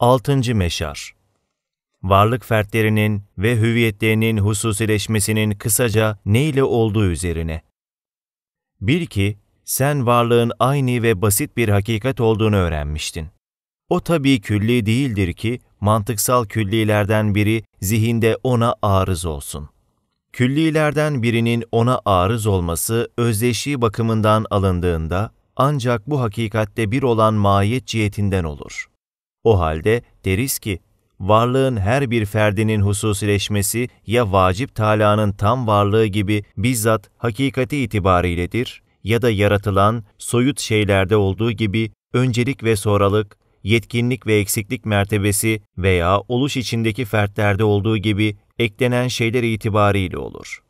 6. Meşar Varlık fertlerinin ve hüviyetlerinin hususileşmesinin kısaca neyle olduğu üzerine. Bil ki sen varlığın aynı ve basit bir hakikat olduğunu öğrenmiştin. O tabii külli değildir ki mantıksal küllilerden biri zihinde ona arız olsun. Küllilerden birinin ona arız olması özdeşiği bakımından alındığında ancak bu hakikatte bir olan mahiyet cihetinden olur.'' O halde deriz ki, varlığın her bir ferdinin hususileşmesi ya vacip talanın tam varlığı gibi bizzat hakikati itibariyledir ya da yaratılan soyut şeylerde olduğu gibi öncelik ve sonralık, yetkinlik ve eksiklik mertebesi veya oluş içindeki fertlerde olduğu gibi eklenen şeyler itibariyle olur.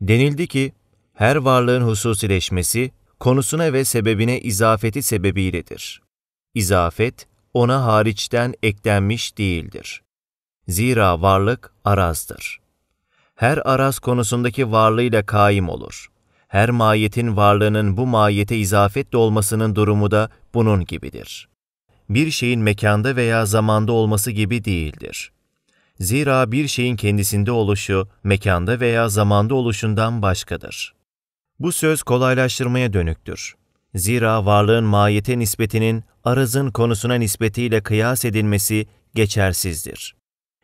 Denildi ki, her varlığın hususileşmesi, konusuna ve sebebine izafeti sebebiyledir. İzafet, ona hariçten eklenmiş değildir. Zira varlık arazdır. Her araz konusundaki varlığıyla kaim olur. Her mahiyetin varlığının bu mahiyete izafetle olmasının durumu da bunun gibidir. Bir şeyin mekanda veya zamanda olması gibi değildir. Zira bir şeyin kendisinde oluşu, mekanda veya zamanda oluşundan başkadır. Bu söz kolaylaştırmaya dönüktür. Zira varlığın mahiyete nispetinin arazın konusuna nispetiyle kıyas edilmesi geçersizdir.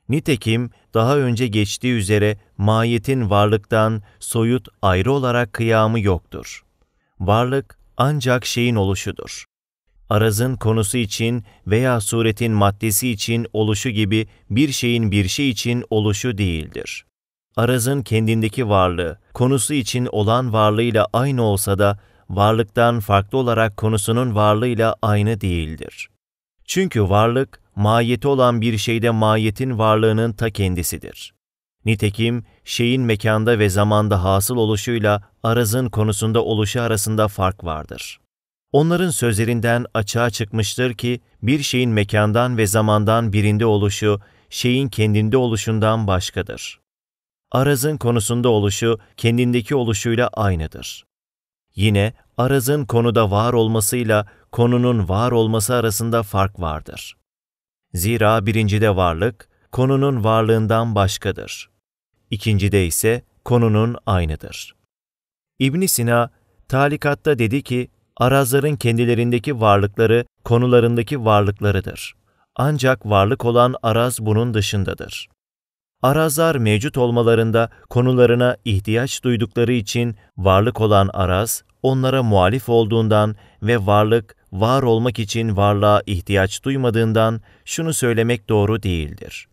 Nitekim daha önce geçtiği üzere mahiyetin varlıktan soyut ayrı olarak kıyamı yoktur. Varlık ancak şeyin oluşudur. Arazın konusu için veya suretin maddesi için oluşu gibi bir şeyin bir şey için oluşu değildir. Arazın kendindeki varlığı, konusu için olan varlığıyla aynı olsa da varlıktan farklı olarak konusunun varlığıyla aynı değildir. Çünkü varlık, mahiyeti olan bir şeyde mahiyetin varlığının ta kendisidir. Nitekim şeyin mekanda ve zamanda hasıl oluşuyla arazın konusunda oluşu arasında fark vardır. Onların sözlerinden açığa çıkmıştır ki bir şeyin mekandan ve zamandan birinde oluşu şeyin kendinde oluşundan başkadır. Arazın konusunda oluşu kendindeki oluşuyla aynıdır. Yine arazın konuda var olmasıyla konunun var olması arasında fark vardır. Zira birincide varlık, konunun varlığından başkadır. İkincide ise konunun aynıdır. İbn Sina, Talikat'ta dedi ki, arazların kendilerindeki varlıkları konularındaki varlıklarıdır. Ancak varlık olan araz bunun dışındadır. Arazar mevcut olmalarında konularına ihtiyaç duydukları için varlık olan araz onlara muhalif olduğundan ve varlık var olmak için varlığa ihtiyaç duymadığından şunu söylemek doğru değildir.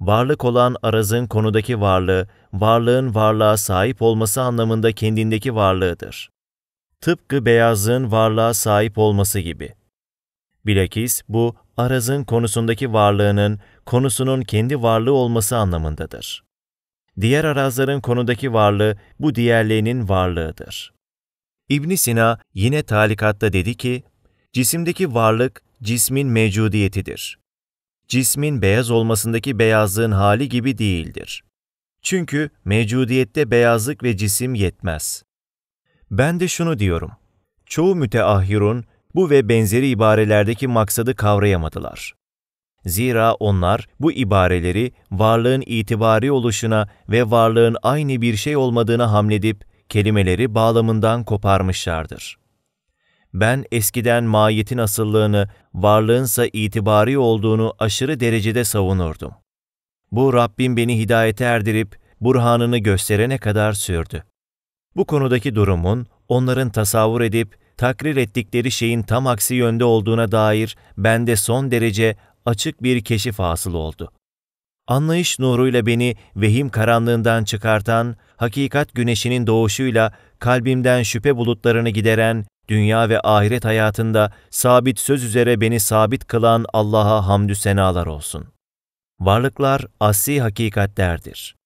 Varlık olan arazın konudaki varlığı, varlığın varlığa sahip olması anlamında kendindeki varlığıdır. Tıpkı beyazın varlığa sahip olması gibi. Bilakis bu arazın konusundaki varlığının konusunun kendi varlığı olması anlamındadır. Diğer arazların konudaki varlığı bu diğerliğinin varlığıdır. İbn Sina yine talikatta dedi ki, cisimdeki varlık cismin mevcudiyetidir. Cismin beyaz olmasındaki beyazlığın hali gibi değildir. Çünkü mevcudiyette beyazlık ve cisim yetmez. Ben de şunu diyorum. Çoğu müteahhirun bu ve benzeri ibarelerdeki maksadı kavrayamadılar. Zira onlar bu ibareleri varlığın itibari oluşuna ve varlığın aynı bir şey olmadığına hamledip kelimeleri bağlamından koparmışlardır. Ben eskiden mahiyetin asıllığını, varlığınsa itibari olduğunu aşırı derecede savunurdum. Bu Rabbim beni hidayete erdirip burhanını gösterene kadar sürdü. Bu konudaki durumun onların tasavvur edip takrir ettikleri şeyin tam aksi yönde olduğuna dair bende son derece açık bir keşif hasıl oldu. Anlayış nuruyla beni vehim karanlığından çıkartan, hakikat güneşinin doğuşuyla kalbimden şüphe bulutlarını gideren, dünya ve ahiret hayatında sabit söz üzere beni sabit kılan Allah'a hamdü senalar olsun. Varlıklar asli hakikatlerdir.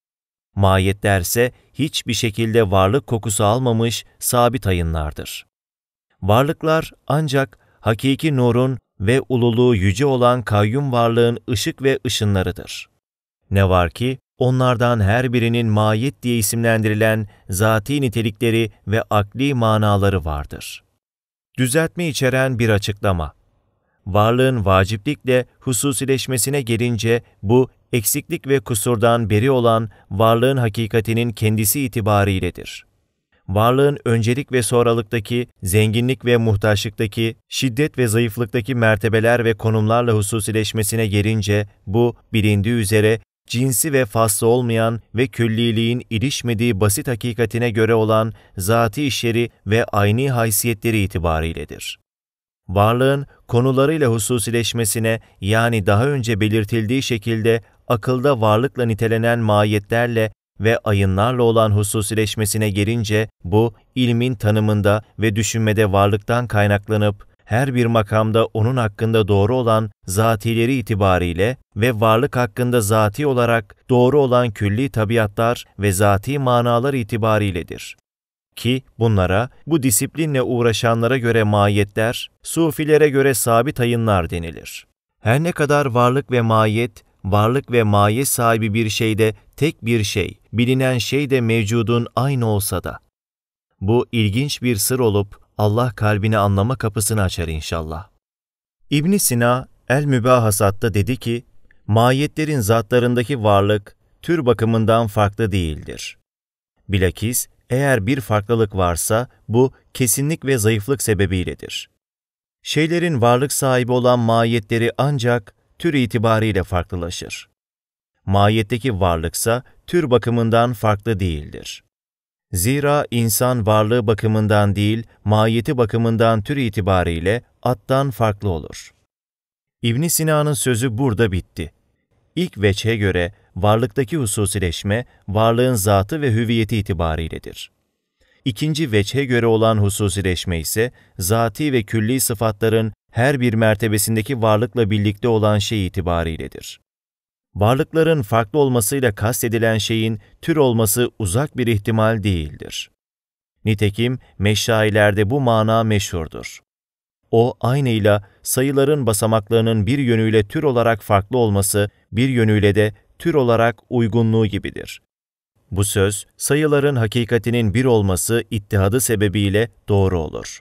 Mahiyetlerse hiçbir şekilde varlık kokusu almamış sabit ayınlardır. Varlıklar ancak hakiki nurun ve ululuğu yüce olan kayyum varlığın ışık ve ışınlarıdır. Ne var ki onlardan her birinin mayet diye isimlendirilen zati nitelikleri ve akli manaları vardır. Düzeltme içeren bir açıklama. Varlığın vaciplikle hususileşmesine gelince bu eksiklik ve kusurdan beri olan varlığın hakikatinin kendisi itibariyledir varlığın öncelik ve sonralıktaki, zenginlik ve muhtaçlıktaki, şiddet ve zayıflıktaki mertebeler ve konumlarla hususileşmesine gelince bu bilindiği üzere cinsi ve faslı olmayan ve külliliğin ilişmediği basit hakikatine göre olan zatî işleri ve aynı haysiyetleri itibariyledir. Varlığın konularıyla hususileşmesine yani daha önce belirtildiği şekilde akılda varlıkla nitelenen mahiyetlerle ve ayınlarla olan hususileşmesine gelince bu ilmin tanımında ve düşünmede varlıktan kaynaklanıp her bir makamda onun hakkında doğru olan zatileri itibariyle ve varlık hakkında zati olarak doğru olan külli tabiatlar ve zati manalar itibariyledir. Ki bunlara, bu disiplinle uğraşanlara göre mahiyetler, sufilere göre sabit ayınlar denilir. Her ne kadar varlık ve mahiyet varlık ve maye sahibi bir şey de tek bir şey, bilinen şey de mevcudun aynı olsa da. Bu ilginç bir sır olup Allah kalbini anlama kapısını açar inşallah. İbn Sina El Mübahasat'ta dedi ki, mahiyetlerin zatlarındaki varlık tür bakımından farklı değildir. Bilakis eğer bir farklılık varsa bu kesinlik ve zayıflık sebebiyledir. Şeylerin varlık sahibi olan mahiyetleri ancak tür itibariyle farklılaşır. Mahiyetteki varlıksa tür bakımından farklı değildir. Zira insan varlığı bakımından değil, mahiyeti bakımından tür itibariyle attan farklı olur. İbn Sina'nın sözü burada bitti. İlk veçhe göre varlıktaki hususileşme, varlığın zatı ve hüviyeti itibariyledir. İkinci veçhe göre olan hususileşme ise, zati ve külli sıfatların her bir mertebesindeki varlıkla birlikte olan şey itibariyledir. Varlıkların farklı olmasıyla kastedilen şeyin tür olması uzak bir ihtimal değildir. Nitekim meşailerde bu mana meşhurdur. O aynıyla sayıların basamaklarının bir yönüyle tür olarak farklı olması, bir yönüyle de tür olarak uygunluğu gibidir. Bu söz, sayıların hakikatinin bir olması ittihadı sebebiyle doğru olur.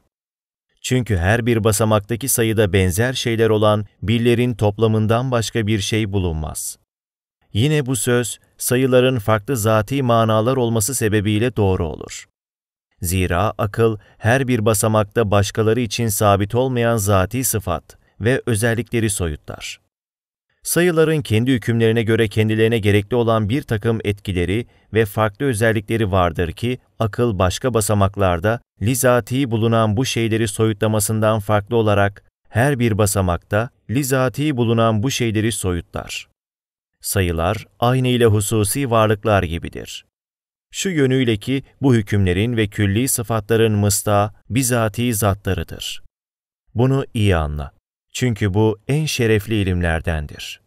Çünkü her bir basamaktaki sayıda benzer şeyler olan birlerin toplamından başka bir şey bulunmaz. Yine bu söz, sayıların farklı zatî manalar olması sebebiyle doğru olur. Zira akıl, her bir basamakta başkaları için sabit olmayan zatî sıfat ve özellikleri soyutlar. Sayıların kendi hükümlerine göre kendilerine gerekli olan bir takım etkileri ve farklı özellikleri vardır ki akıl başka basamaklarda lizati bulunan bu şeyleri soyutlamasından farklı olarak her bir basamakta lizati bulunan bu şeyleri soyutlar. Sayılar aynı ile hususi varlıklar gibidir. Şu yönüyle ki bu hükümlerin ve külli sıfatların mısta bizatihi zatlarıdır. Bunu iyi anla. Çünkü bu en şerefli ilimlerdendir.